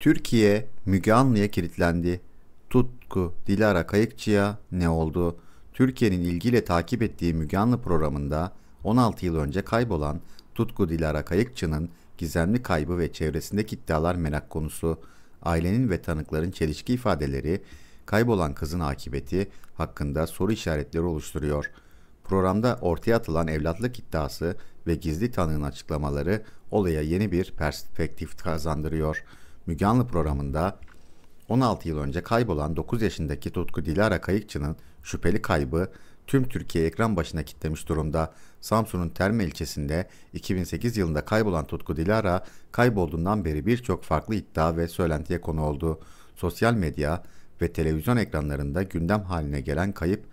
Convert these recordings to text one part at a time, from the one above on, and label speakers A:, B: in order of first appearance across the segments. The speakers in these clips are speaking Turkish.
A: Türkiye Müge Anlı'ya kilitlendi. Tutku Dilara Kayıkçı'ya ne oldu? Türkiye'nin ilgiyle takip ettiği Müge Anlı programında 16 yıl önce kaybolan Tutku Dilara Kayıkçı'nın gizemli kaybı ve çevresindeki iddialar merak konusu. Ailenin ve tanıkların çelişki ifadeleri kaybolan kızın akıbeti hakkında soru işaretleri oluşturuyor. Programda ortaya atılan evlatlık iddiası ve gizli tanığın açıklamaları olaya yeni bir perspektif kazandırıyor.'' Müge Anlı programında 16 yıl önce kaybolan 9 yaşındaki Tutku Dilara Kayıkçı'nın şüpheli kaybı tüm Türkiye ekran başına kitlemiş durumda. Samsun'un Terme ilçesinde 2008 yılında kaybolan Tutku Dilara kaybolduğundan beri birçok farklı iddia ve söylentiye konu oldu. Sosyal medya ve televizyon ekranlarında gündem haline gelen kayıp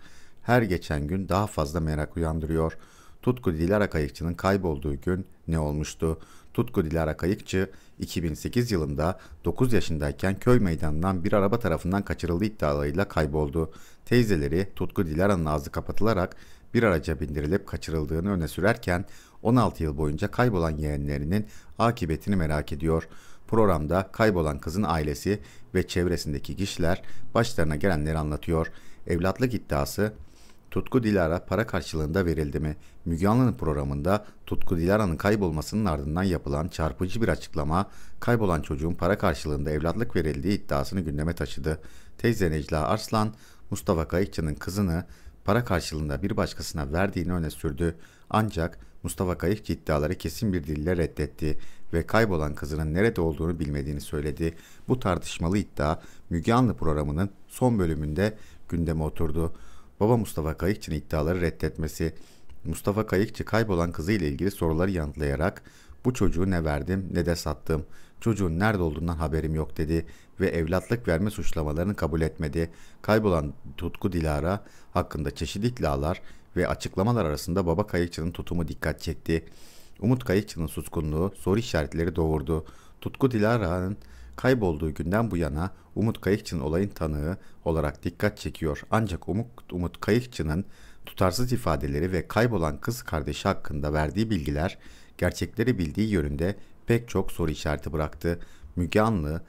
A: her geçen gün daha fazla merak uyandırıyor. Tutku Dilara Kayıkçı'nın kaybolduğu gün ne olmuştu? Tutku Dilara Kayıkçı 2008 yılında 9 yaşındayken köy meydanından bir araba tarafından kaçırıldığı iddialarıyla kayboldu. Teyzeleri Tutku Dilara'nın ağzı kapatılarak bir araca bindirilip kaçırıldığını öne sürerken 16 yıl boyunca kaybolan yeğenlerinin akıbetini merak ediyor. Programda kaybolan kızın ailesi ve çevresindeki kişiler başlarına gelenleri anlatıyor. Evlatlık iddiası Tutku Dilara para karşılığında verildi mi? Müge Anlı'nın programında Tutku Dilara'nın kaybolmasının ardından yapılan çarpıcı bir açıklama kaybolan çocuğun para karşılığında evlatlık verildiği iddiasını gündeme taşıdı. Teyze Necla Arslan, Mustafa Kayıkçı'nın kızını para karşılığında bir başkasına verdiğini öne sürdü. Ancak Mustafa Kayıkçı iddiaları kesin bir dille reddetti ve kaybolan kızının nerede olduğunu bilmediğini söyledi. Bu tartışmalı iddia Müge Anlı programının son bölümünde gündeme oturdu. Baba Mustafa Kayıkçı'nın iddiaları reddetmesi, Mustafa Kayıkçı kaybolan kızı ile ilgili soruları yanıtlayarak bu çocuğu ne verdim ne de sattım. Çocuğun nerede olduğundan haberim yok dedi ve evlatlık verme suçlamalarını kabul etmedi. Kaybolan Tutku Dilara hakkında çeşitli iddialar ve açıklamalar arasında baba kayıkçının tutumu dikkat çekti. Umut Kayıkçı'nın suskunluğu soru işaretleri doğurdu. Tutku Dilara'nın Kaybolduğu günden bu yana Umut Kayıkçı'nın olayın tanığı olarak dikkat çekiyor. Ancak Umut, Umut Kayıkçı'nın tutarsız ifadeleri ve kaybolan kız kardeşi hakkında verdiği bilgiler gerçekleri bildiği yönünde pek çok soru işareti bıraktı. Müge Anlı,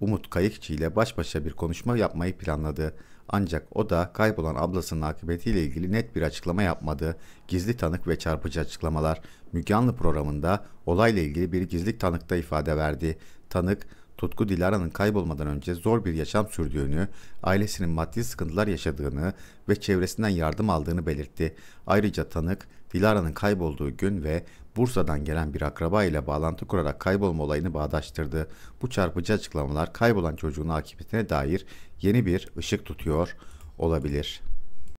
A: Umut Kayıkçı ile baş başa bir konuşma yapmayı planladı. Ancak o da kaybolan ablasının akıbetiyle ilgili net bir açıklama yapmadı. Gizli tanık ve çarpıcı açıklamalar. Müge Anlı programında olayla ilgili bir gizli tanıkta ifade verdi. Tanık, Tutku Dilara'nın kaybolmadan önce zor bir yaşam sürdüğünü, ailesinin maddi sıkıntılar yaşadığını ve çevresinden yardım aldığını belirtti. Ayrıca tanık, Dilara'nın kaybolduğu gün ve Bursa'dan gelen bir akraba ile bağlantı kurarak kaybolma olayını bağdaştırdı. Bu çarpıcı açıklamalar kaybolan çocuğun akıbetine dair yeni bir ışık tutuyor olabilir.''